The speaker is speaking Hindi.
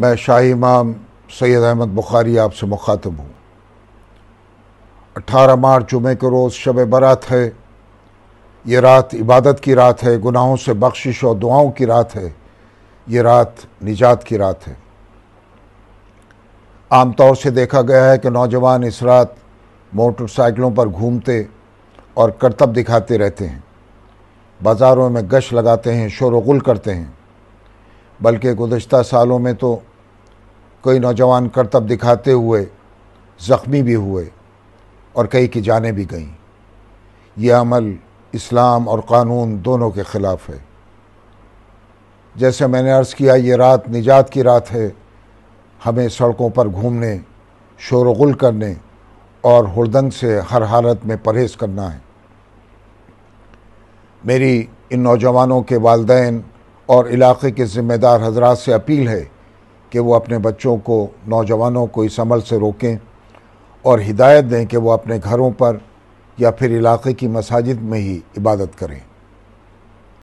मैं शाही इमाम सैयद अहमद बुखारी आपसे मुखातब हूँ 18 मार्च जुमे के रोज़ शब बरात है ये रात इबादत की रात है गुनाहों से बख्शिश और दुआओं की रात है ये रात निजात की रात है आम तौर से देखा गया है कि नौजवान इस रात मोटरसाइकिलों पर घूमते और करतब दिखाते रहते हैं बाज़ारों में गश लगाते हैं शोरगुल करते हैं बल्कि गुज्त सालों में तो कई नौजवान करतब दिखाते हुए ज़ख्मी भी हुए और कई की जानें भी गईं ये अमल इस्लाम और कानून दोनों के ख़िलाफ़ है जैसे मैंने अर्ज़ किया ये रात निजात की रात है हमें सड़कों पर घूमने शोरगुल करने और हुरदंग से हर हालत में परहेज़ करना है मेरी इन नौजवानों के वालदेन और इलाके के ज़िम्मेदार हजरात से अपील है कि वो अपने बच्चों को नौजवानों को इस अमल से रोकें और हिदायत दें कि वो अपने घरों पर या फिर इलाके की मसाजिद में ही इबादत करें